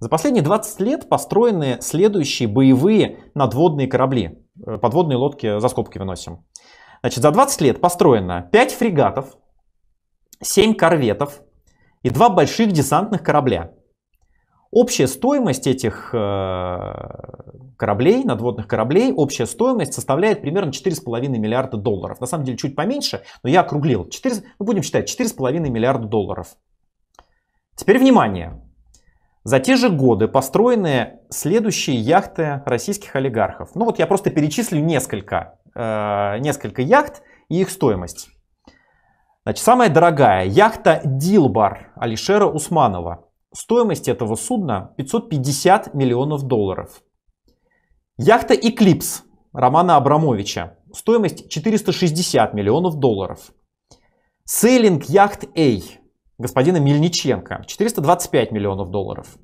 За последние 20 лет построены следующие боевые надводные корабли. Э, подводные лодки за скобки выносим. Значит, за 20 лет построено 5 фрегатов, 7 корветов и 2 больших десантных корабля. Общая стоимость этих э, кораблей, надводных кораблей, общая стоимость составляет примерно 4,5 миллиарда долларов. На самом деле чуть поменьше, но я округлил. 4, ну, будем считать 4,5 миллиарда долларов. Теперь внимание. За те же годы построены следующие яхты российских олигархов. Ну вот я просто перечислю несколько, э, несколько яхт и их стоимость. Значит, самая дорогая яхта «Дилбар» Алишера Усманова. Стоимость этого судна 550 миллионов долларов. Яхта «Эклипс» Романа Абрамовича. Стоимость 460 миллионов долларов. Сейлинг яхт «Эй» господина Мельниченко 425 миллионов долларов.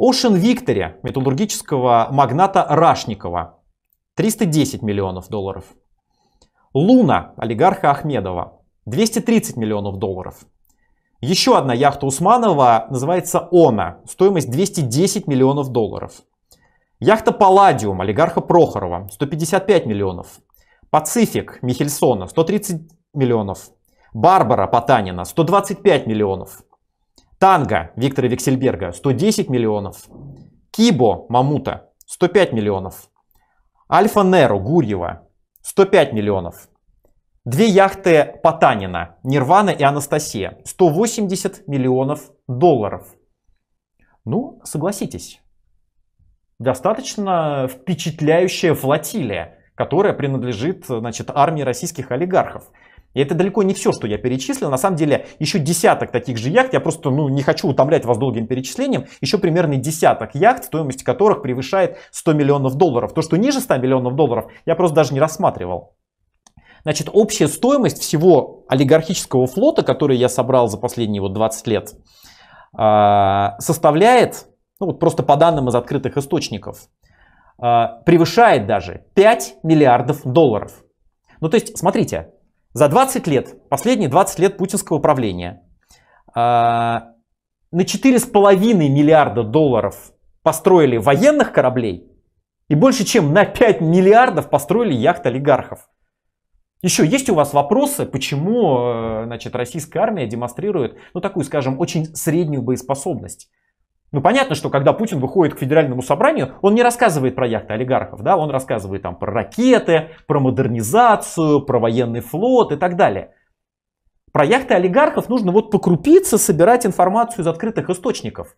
Ocean Victory металлургического магната Рашникова 310 миллионов долларов. Луна олигарха Ахмедова 230 миллионов долларов. Еще одна яхта Усманова называется «Она», стоимость 210 миллионов долларов. Яхта «Палладиум» олигарха Прохорова 155 миллионов. «Пацифик» Михельсона 130 миллионов. Барбара Потанина 125 миллионов. Танга Виктора Виксельберга 110 миллионов. Кибо Мамута 105 миллионов. Альфа Неро Гурьева 105 миллионов. Две яхты Потанина, Нирвана и Анастасия, 180 миллионов долларов. Ну, согласитесь, достаточно впечатляющая флотилия, которая принадлежит значит, армии российских олигархов. И это далеко не все, что я перечислил. На самом деле, еще десяток таких же яхт, я просто ну, не хочу утомлять вас долгим перечислением, еще примерно десяток яхт, стоимость которых превышает 100 миллионов долларов. То, что ниже 100 миллионов долларов, я просто даже не рассматривал. Значит, общая стоимость всего олигархического флота, который я собрал за последние вот 20 лет, а, составляет, ну вот просто по данным из открытых источников, а, превышает даже 5 миллиардов долларов. Ну то есть, смотрите, за 20 лет, последние 20 лет путинского правления, а, на 4,5 миллиарда долларов построили военных кораблей и больше чем на 5 миллиардов построили яхт олигархов. Еще есть у вас вопросы, почему э, значит, российская армия демонстрирует ну, такую, скажем, очень среднюю боеспособность? Ну, понятно, что когда Путин выходит к федеральному собранию, он не рассказывает про яхты олигархов, да, он рассказывает там про ракеты, про модернизацию, про военный флот и так далее. Про яхты олигархов нужно вот покрупиться, собирать информацию из открытых источников.